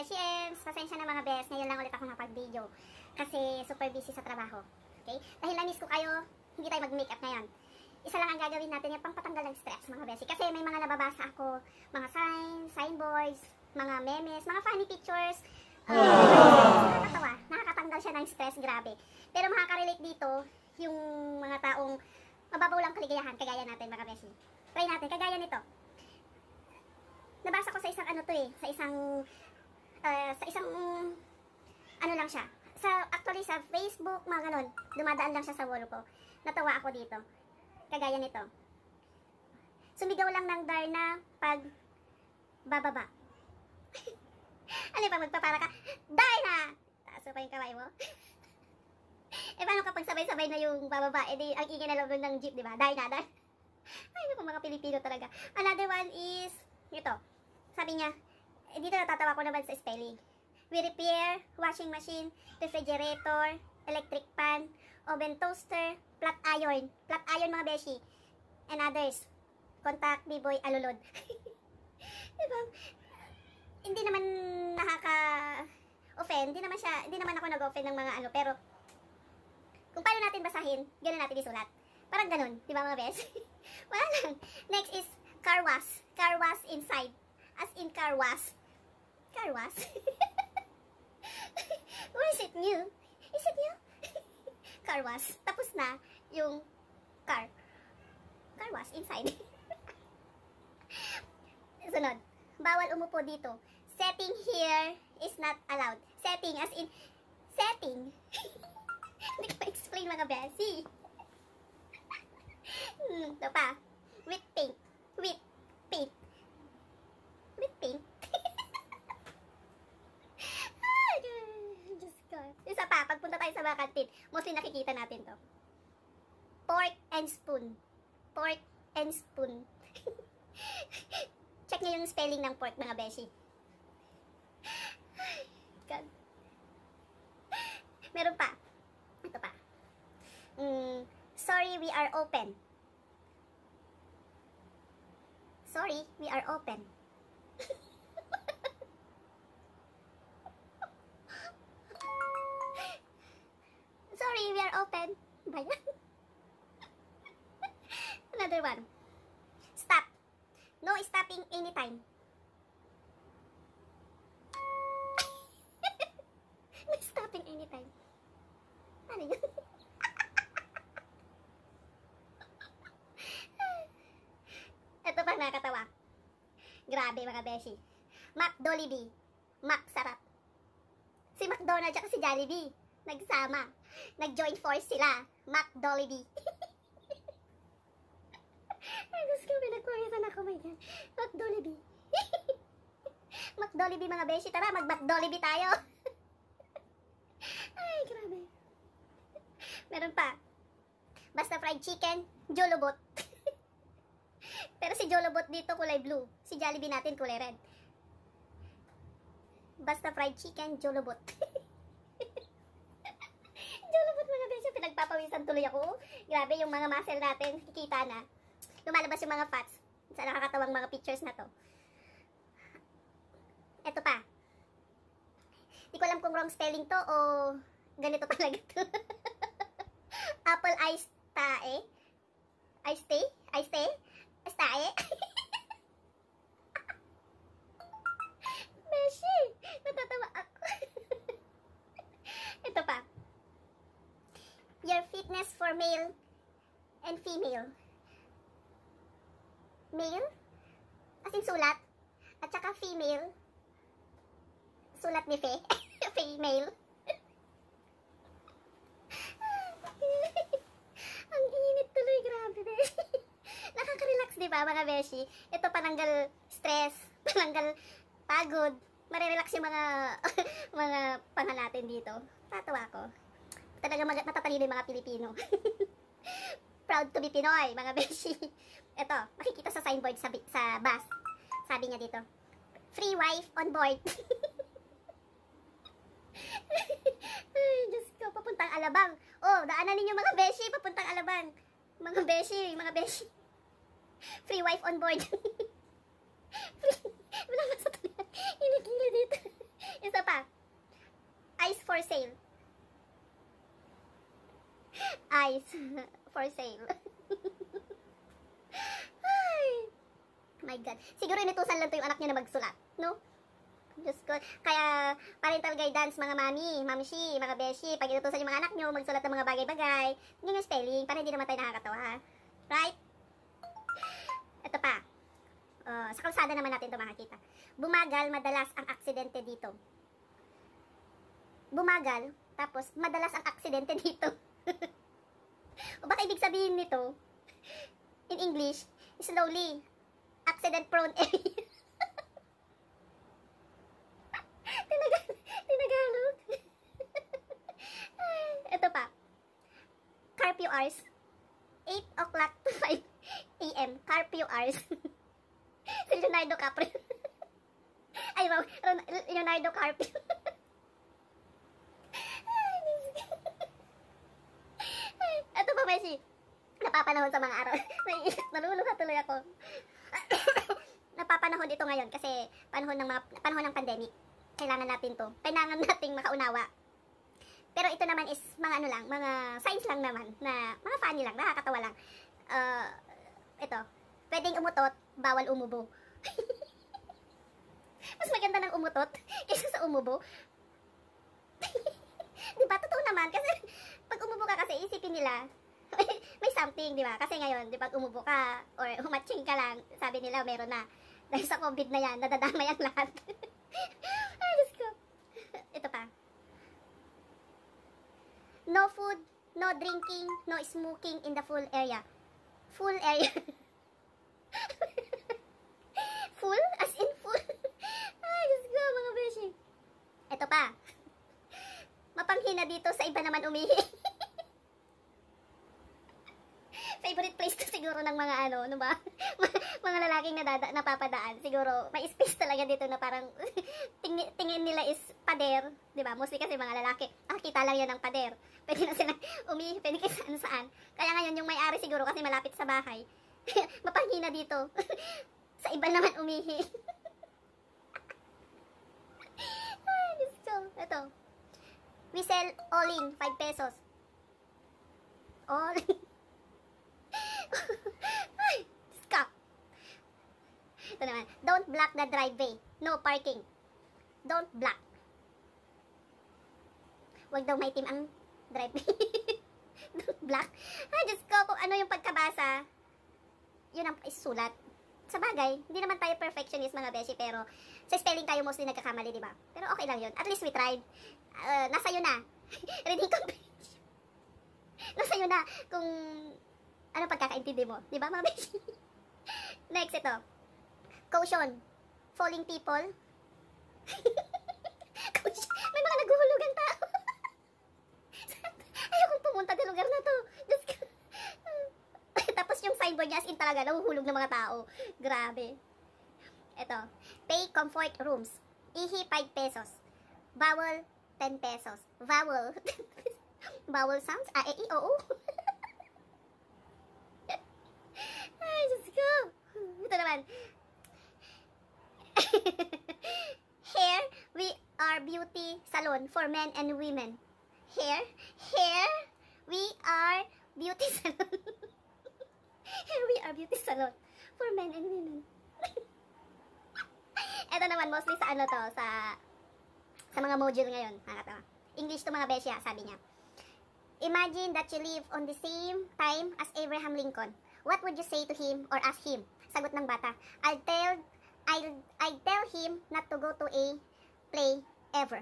Beshi Ems! Pasensya na mga best. Ngayon lang ulit ako nakapag-video. Kasi super busy sa trabaho. Okay? Dahil na-miss ko kayo, hindi tayo mag-makeup ngayon. Isa lang ang gagawin natin yung pangpatanggal ng stress mga beshi. Kasi may mga nababasa ako, mga signs, signboards, mga memes, mga funny pictures. Um, nakakatawa. Nakakatanggal siya ng stress, grabe. Pero makaka-relate dito yung mga taong mababaw lang kaligayahan, kagaya natin mga beshi. Try natin, kagaya nito. Nabasa ko sa isang ano to eh, sa isang uh, sa isang, ano lang siya. Sa, actually sa Facebook, mga ganun, dumadaan lang siya sa wall ko. Natawa ako dito. Kagaya nito. Sumigaw lang ng Darna pag bababa. ano pa magpapara ka? Darna! Taso pa yung kamay mo. eh paano kapag sabay-sabay na yung bababa, edi eh, ang ingay na loob ng jeep, di ba? Darna, Darna. Ay, naku, mga Pilipino talaga. Another one is, ito. Sabi niya, eh, dito natatawa ko naman sa spelling. We repair, washing machine, refrigerator, electric pan, oven toaster, flat iron, flat iron mga beshi, and others. Contact, b-boy, alulod. diba? Hindi naman nakaka-offend, hindi naman siya, hindi naman ako nag-offend ng mga ano, pero kung paano natin basahin, ganoon natin isulat. Parang ganun, di ba mga bes? Wala lang. Next is car wash. Car wash inside. As in car wash car wash. Where is it new? Is it new? car wash. Tapos na yung car. Car wash inside. Sunod. Bawal umupo dito. Setting here is not allowed. Setting as in setting. Hindi ko explain mga besi. hmm, ito pa. With pink. With pink. With pink. punta tayo sa vacant mostly nakikita natin to. Pork and spoon. Pork and spoon. Check nyo yung spelling ng pork, mga beshi. God. Meron pa. Ito pa. Mm, sorry, we are open. Sorry, we are open. ten. Bayan. Another one. Stop. No stopping anytime. no stopping anytime. Ano yun? Ito pa nakakatawa. Grabe mga beshi. Mac Dolly Bee. Mac sarap. Si McDonald's at si Jollibee. Nagsama. Nag-join force sila. Mac Dolby. Ay, Diyos ko, pinagkuhitan ako. My God. Mac Dolby. Mac Dolby, mga beshi. Tara, mag-Mac Dolby tayo. Ay, grabe. Meron pa. Basta fried chicken, jolobot. Pero si jolobot dito kulay blue. Si Jollibee natin kulay red. Basta fried chicken, jolobot. Lulubot mga guys. Pinagpapawisan tuloy ako. Grabe yung mga muscle natin. Kikita na. Lumalabas yung mga fats. Sa nakakatawang mga pictures na to. Eto pa. Di ko alam kung wrong spelling to o ganito talaga to. Apple ice tae. Ice tea? Ice tea? Ice tae? your fitness for male and female. Male, as in sulat, at saka female, sulat ni Fe, female. Ang init tuloy, grabe na. Nakaka-relax, di ba, mga beshi? Ito pananggal stress, pananggal pagod. Marirelax yung mga, mga panga natin dito. Tatawa ko. Talaga mag- matatalino yung mga Pilipino. Proud to be Pinoy, mga beshi. Ito, makikita sa signboard sa, sa bus. Sabi niya dito, free wife on board. Ay, Diyos ko, papuntang Alabang. Oh, daanan ninyo mga beshi, papuntang Alabang. Mga beshi, mga beshi. Free wife on board. Free. Wala ba sa tuloy? Inigila dito. Isa pa. Ice for sale guys. For sale. My God. Siguro inutusan lang to yung anak niya na magsulat. No? Diyos ko. Kaya, parental guidance, mga mami, mamshi, mga beshi, pag inutusan yung mga anak niyo, magsulat ng mga bagay-bagay, yun yung spelling, para hindi naman tayo nakakatawa. Right? Ito pa. Uh, sa kalsada naman natin ito makakita. Bumagal, madalas ang aksidente dito. Bumagal, tapos madalas ang aksidente dito. o baka ibig sabihin nito, in English, slowly, accident prone area. Tinagal Ito pa. Curfew hours. 8 o'clock to 5 a.m. Curfew hours. si Leonardo Caprio. Ay, Leonardo Carpio. napapanahon sa mga araw. Naluluha tuloy ako. napapanahon ito ngayon kasi panahon ng mga, panahon ng pandemic. Kailangan natin to. Kailangan nating makaunawa. Pero ito naman is mga ano lang, mga science lang naman na mga funny lang, nakakatawa lang. Uh, ito, pwedeng umutot, bawal umubo. Mas maganda ng umutot kaysa sa umubo. Di ba? Totoo naman. Kasi pag umubo ka kasi isipin nila, may something, di ba? Kasi ngayon, di ba, umubo ka or humatching ka lang, sabi nila meron na. Dahil sa COVID na yan, nadadamay ang lahat. Ay, Diyos ko. Ito pa. No food, no drinking, no smoking in the full area. Full area. full? As in full? Ay, Diyos ko, mga beshi. Ito pa. Mapanghina dito, sa iba naman umihi. siguro ng mga ano, ano ba? mga lalaking nadada, napapadaan. Siguro, may space talaga dito na parang ting tingin nila is pader. Di ba? Mostly kasi mga lalaki, ah, kita lang yan ng pader. Pwede na sila umihi, pwede kayo saan saan. Kaya ngayon, yung may-ari siguro kasi malapit sa bahay. Mapahina dito. sa iba naman umihi. Ay, Diyos ko. Ito. We sell all in, 5 pesos. All in. Ay, stop. Ito naman. Don't block the driveway. No parking. Don't block. Huwag daw may team ang driveway. Don't block. Ay, just ko, kung ano yung pagkabasa, yun ang isulat. Sa bagay, hindi naman tayo perfectionist mga beshi, pero sa spelling tayo mostly nagkakamali, di ba? Pero okay lang yun. At least we tried. Uh, nasa yun na. Reading comprehension. nasa yun na kung ano pagkakaintindi mo? Di ba, mga beshi? Next, ito. Caution. Falling people. Caution. May mga naguhulugan tao. Ayaw pumunta sa lugar na to. Just Tapos yung signboard niya as in talaga, nahuhulog ng mga tao. Grabe. Ito. Pay comfort rooms. Ihi 5 pesos. Bawal 10 pesos. Vowel. Bawal sounds? A, E, I, O, U. Ito naman. Here, we are beauty salon for men and women. Here, here, we are beauty salon. here we are beauty salon for men and women. Ito naman, mostly sa ano to, sa sa mga module ngayon. Nakakatawa. English to mga besya, sabi niya. Imagine that you live on the same time as Abraham Lincoln. What would you say to him or ask him? Sagot ng bata, I'll tell, I'll, I'll tell him not to go to a play ever.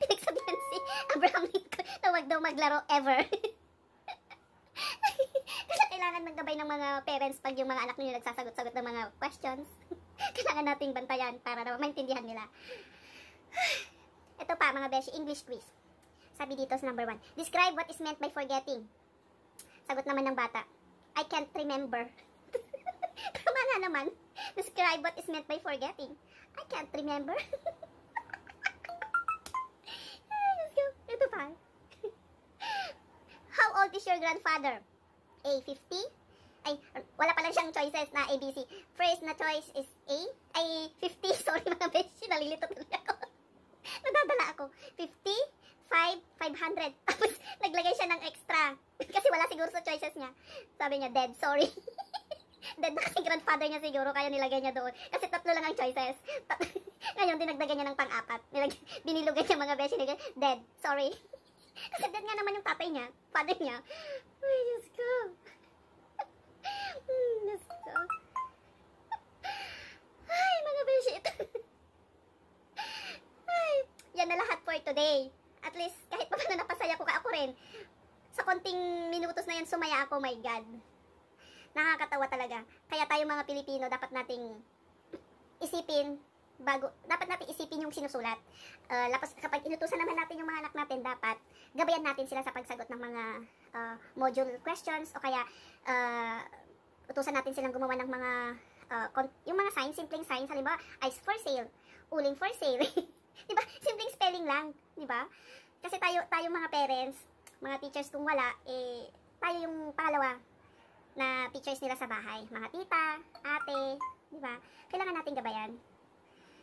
Pinagsabihan si Abraham Lincoln na wag daw maglaro ever. Kasi kailangan maggabay ng mga parents pag yung mga anak nila nagsasagot-sagot ng mga questions. kailangan nating bantayan para na maintindihan nila. Ito pa mga beshi, English quiz. Sabi dito sa number 1, describe what is meant by forgetting. Sagot naman ng bata, I can't remember naman, describe what is meant by forgetting. I can't remember. Let's go. Ito pa. How old is your grandfather? A, 50? Ay, wala pala siyang choices na ABC. First na choice is A. Ay, 50. Sorry mga beshi, nalilito tuloy ako. Nadadala ako. 50, 5, 500. Tapos, naglagay siya ng extra. Kasi wala siguro sa choices niya. Sabi niya, dead, sorry dead na kasi grandfather niya siguro kaya nilagay niya doon. Kasi tatlo lang ang choices. Tat Ngayon, dinagdagan niya ng pang-apat. Nilag binilugan niya mga beshi. Nilag dead. Sorry. kasi dead nga naman yung tatay niya. Father niya. Ay, Diyos ko. Hmm, Diyos ko. Ay, mga beshi. Ay, yan na lahat for today. At least, kahit pa paano napasaya ko ka ako rin. Sa konting minutos na yan, sumaya ako, my God nakakatawa talaga. Kaya tayo mga Pilipino, dapat nating isipin bago, dapat natin isipin yung sinusulat. Uh, lapas, kapag inutusan naman natin yung mga anak natin, dapat gabayan natin sila sa pagsagot ng mga uh, module questions o kaya uh, utusan natin silang gumawa ng mga uh, yung mga signs, simpleng signs, halimbawa, ice for sale, uling for sale. 'Di ba? Simpleng spelling lang, 'di ba? Kasi tayo tayo mga parents, mga teachers kung wala eh tayo yung pangalawa na pictures nila sa bahay. Mga tita, ate, di ba? Kailangan natin gabayan.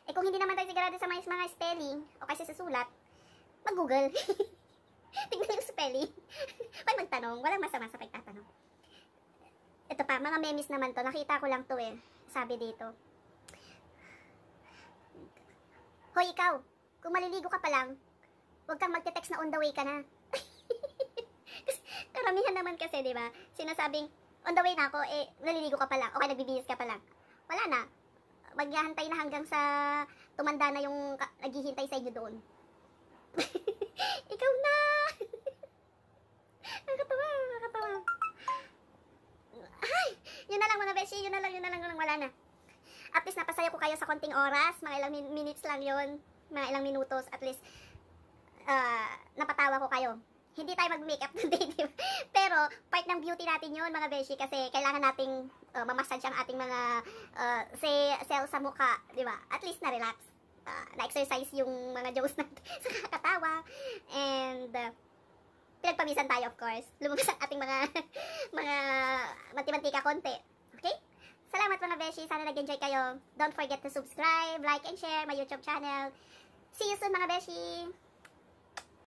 Eh kung hindi naman tayo sigurado sa mga spelling o kasi sa sulat, mag-google. Tignan yung spelling. Pag magtanong, walang masama sa pagtatanong. Ito pa, mga memes naman to. Nakita ko lang to eh. Sabi dito. Hoy ikaw, kung maliligo ka pa lang, huwag kang magte-text na on the way ka na. Karamihan naman kasi, di ba? Sinasabing, on the way na ako, eh, naliligo ka pa lang. Okay, nagbibihis ka pa lang. Wala na. Maghihintay na hanggang sa tumanda na yung naghihintay sa inyo doon. Ikaw na! nakatawa, nakatawa. Ay! Yun na lang muna, beshi, yun na lang, yun na lang, yun na lang, wala na. At least napasaya ko kayo sa konting oras, mga ilang min minutes lang yun. mga ilang minutos, at least uh, napatawa ko kayo hindi tayo mag-makeup today, di ba? Pero, part ng beauty natin yun, mga beshi, kasi kailangan nating uh, mamasage ang ating mga uh, say, cells sa mukha, di ba? At least na-relax. Uh, na-exercise yung mga jaws natin sa kakatawa. And, uh, pinagpawisan tayo, of course. Lumabas ang ating mga, mga mantimantika konti. Okay? Salamat mga beshi. Sana nag-enjoy kayo. Don't forget to subscribe, like, and share my YouTube channel. See you soon mga beshi!